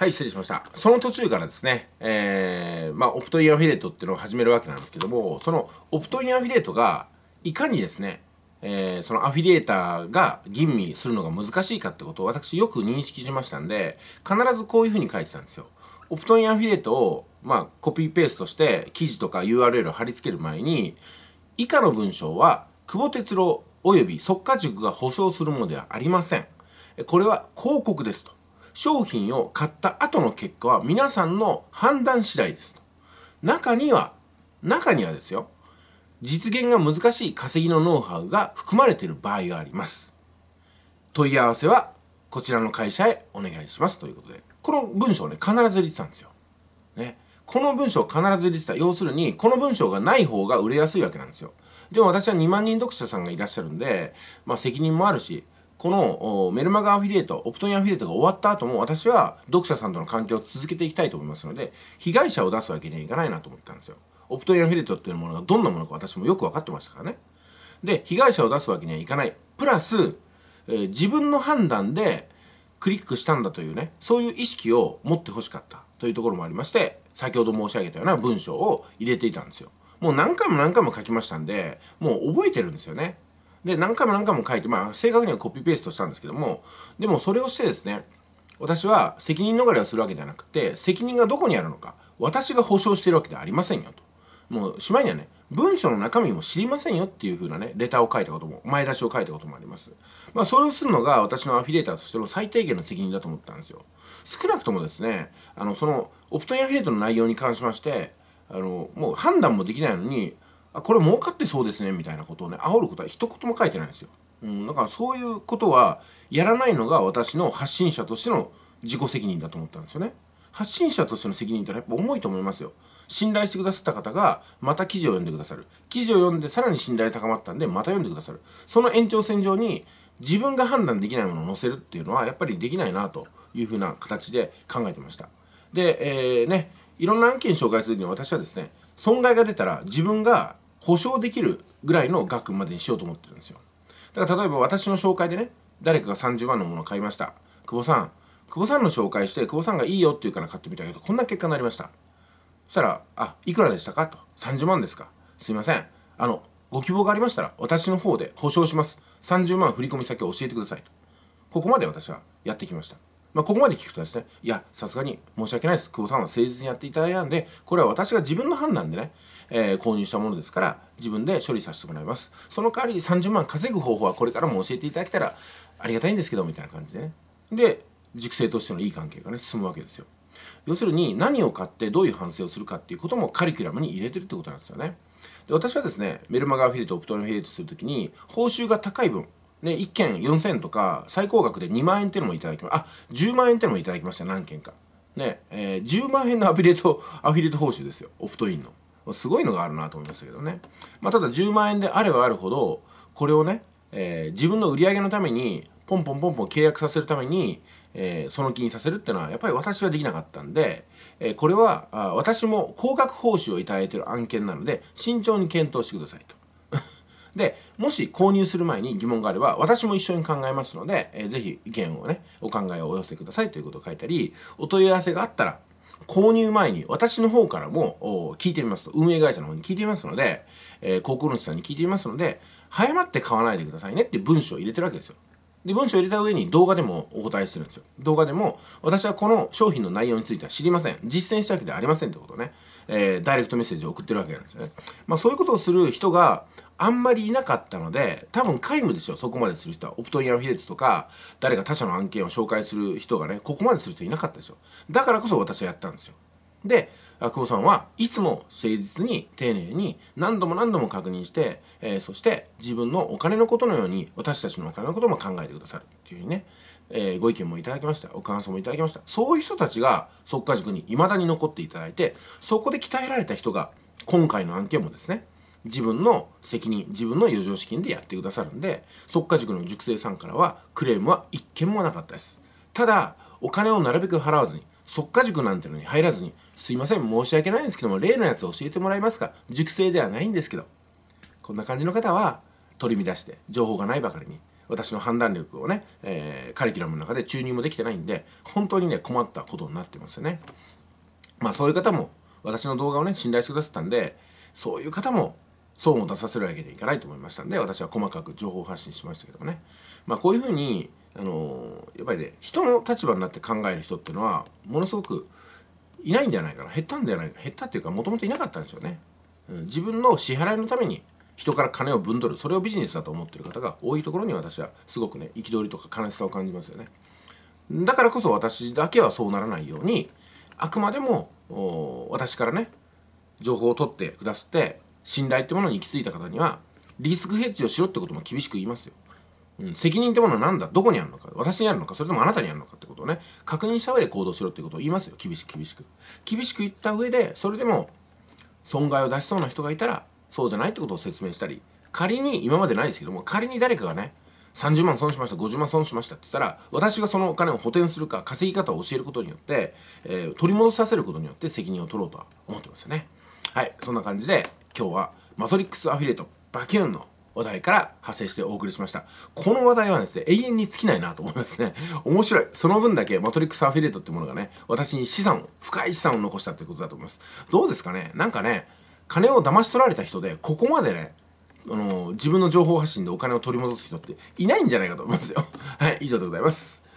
はい、失礼しました。その途中からですね、えー、まあ、オプトインアフィレートっていうのを始めるわけなんですけども、そのオプトインアフィリエイトが、いかにですね、えー、そのアフィリエーターが吟味するのが難しいかってことを私よく認識しましたんで、必ずこういうふうに書いてたんですよ。オプトインアフィリエイトを、まあ、コピーペーストして記事とか URL を貼り付ける前に、以下の文章は、久保哲郎及び即可塾が保証するものではありません。これは広告ですと。商品を買った後の結果は皆さんの判断次第ですと。中には、中にはですよ、実現が難しい稼ぎのノウハウが含まれている場合があります。問い合わせはこちらの会社へお願いしますということで、この文章ね、必ず入れてたんですよ。ね。この文章を必ず入れてた。要するに、この文章がない方が売れやすいわけなんですよ。でも私は2万人読者さんがいらっしゃるんで、まあ責任もあるし、このメルマガアフィリエイト、オプトインアフィリエイトが終わった後も私は読者さんとの関係を続けていきたいと思いますので、被害者を出すわけにはいかないなと思ったんですよ。オプトインアフィリエイトっていうものがどんなものか私もよく分かってましたからね。で、被害者を出すわけにはいかない。プラス、えー、自分の判断でクリックしたんだというね、そういう意識を持ってほしかったというところもありまして、先ほど申し上げたような文章を入れていたんですよ。もう何回も何回も書きましたんで、もう覚えてるんですよね。で何回も何回も書いてまあ正確にはコピペーストしたんですけどもでもそれをしてですね私は責任逃れをするわけではなくて責任がどこにあるのか私が保証してるわけではありませんよともうしまいにはね文書の中身も知りませんよっていう風なねレターを書いたことも前出しを書いたこともありますまあそれをするのが私のアフィリエーターとしての最低限の責任だと思ったんですよ少なくともですねあのそのオプトインアフィリエイトの内容に関しましてあのもう判断もできないのにあこれ儲かってそうですねみたいなことをね煽ることは一言も書いてないんですよ、うん、だからそういうことはやらないのが私の発信者としての自己責任だと思ったんですよね発信者としての責任ってのはやっぱ重いと思いますよ信頼してくださった方がまた記事を読んでくださる記事を読んでさらに信頼高まったんでまた読んでくださるその延長線上に自分が判断できないものを載せるっていうのはやっぱりできないなというふうな形で考えてましたでえーね、いろんな案件紹介するには私はですね損害が出たら自分が保証できるぐらいの額までにしようと思ってるんですよ。だから例えば私の紹介でね、誰かが30万のものを買いました。久保さん、久保さんの紹介して、久保さんがいいよって言うから買ってみたけど、こんな結果になりました。そしたら、あ、いくらでしたかと。30万ですか。すいません。あの、ご希望がありましたら、私の方で保証します。30万振込先を教えてくださいと。ここまで私はやってきました。まあ、ここまで聞くとですね、いや、さすがに申し訳ないです。久保さんは誠実にやっていただいたんで、これは私が自分の判断でね、えー、購入したものですから、自分で処理させてもらいます。その代わり30万稼ぐ方法はこれからも教えていただけたらありがたいんですけど、みたいな感じでね。で、熟成としてのいい関係がね、進むわけですよ。要するに何を買ってどういう反省をするかっていうこともカリキュラムに入れてるってことなんですよね。で私はですね、メルマガアフィリエイト、オプトンアフィリエイトするときに、報酬が高い分、で、1件4000とか、最高額で2万円っていうのもいただきまあ、10万円っていうのもいただきました、何件か。ね、えー、10万円のアフィリエイト、アフィリエイト報酬ですよ、オフトインの。すごいのがあるなと思いましたけどね。まあ、ただ10万円であればあるほど、これをね、えー、自分の売り上げのために、ポンポンポンポン契約させるために、えー、その気にさせるっていうのはやっぱり私はできなかったんで、えー、これはあ私も高額報酬を頂いてる案件なので慎重に検討してくださいと。で、もし購入する前に疑問があれば、私も一緒に考えますので、えー、ぜひ意見をね、お考えをお寄せくださいということを書いたり、お問い合わせがあったら、購入前に私の方からも聞いてみますと、運営会社の方に聞いてみますので、えー、航空主さんに聞いてみますので、早まって買わないでくださいねって文章を入れてるわけですよ。で、文章を入れた上に動画でもお答えするんですよ。動画でも、私はこの商品の内容については知りません。実践したわけではありませんってことね。えー、ダイレクトメッセージを送ってるわけなんですね。まあそういうことをする人があんまりいなかったので多分皆無ですよそこまでする人はオプトインアフィリエイトとか誰か他社の案件を紹介する人がねここまでする人いなかったですよだからこそ私はやったんですよで久保さんはいつも誠実に丁寧に何度も何度も確認して、えー、そして自分のお金のことのように私たちのお金のことも考えてくださるっていうね、えー、ご意見もいただきましたお感想もいただきましたそういう人たちが即家塾に未だに残っていただいてそこで鍛えられた人が今回の案件もですね自分の責任自分の余剰資金でやってくださるんで即価塾の塾生さんからはクレームは一件もなかったですただお金をなるべく払わずに即価塾なんてのに入らずにすいません申し訳ないんですけども例のやつ教えてもらえますか塾生ではないんですけどこんな感じの方は取り乱して情報がないばかりに私の判断力をね、えー、カリキュラムの中で注入もできてないんで本当にね困ったことになってますよねまあそういう方も私の動画をね信頼してくださったんでそういう方も損を出させるわけにはいかないと思いましたんで私は細かく情報発信しましたけどもね、まあ、こういうふうに、あのやっぱりね人の立場になって考える人っていうのはものすごくいないんじゃないかな減ったんじゃないか減ったっていうかもともといなかったんですよね、うん、自分の支払いのために人から金をぶんどるそれをビジネスだと思ってる方が多いところに私はすごくね憤りとか悲しさを感じますよねだからこそ私だけはそうならないようにあくまでも私からね情報を取ってくださって信頼ってものに行き着いた方には、リスクヘッジをしろってことも厳しく言いますよ。うん、責任ってものは何だどこにあるのか私にあるのかそれともあなたにあるのかってことをね、確認した上で行動しろってことを言いますよ。厳しく厳しく。厳しく言った上で、それでも損害を出しそうな人がいたら、そうじゃないってことを説明したり、仮に、今までないですけども、仮に誰かがね、30万損しました50万損しましたって言ったら私がそのお金を補填するか稼ぎ方を教えることによって、えー、取り戻させることによって責任を取ろうとは思ってますよねはいそんな感じで今日はマトリックスアフィリエイトバキューンの話題から派生してお送りしました。この話題はですね、永遠に尽きないなと思いますね。面白い。その分だけマトリックスアフィリエイトってものがね、私に資産を、深い資産を残したってことだと思います。どうですかねなんかね、金を騙し取られた人で、ここまでね、あのー、自分の情報発信でお金を取り戻す人っていないんじゃないかと思いますよ。はい、以上でございます。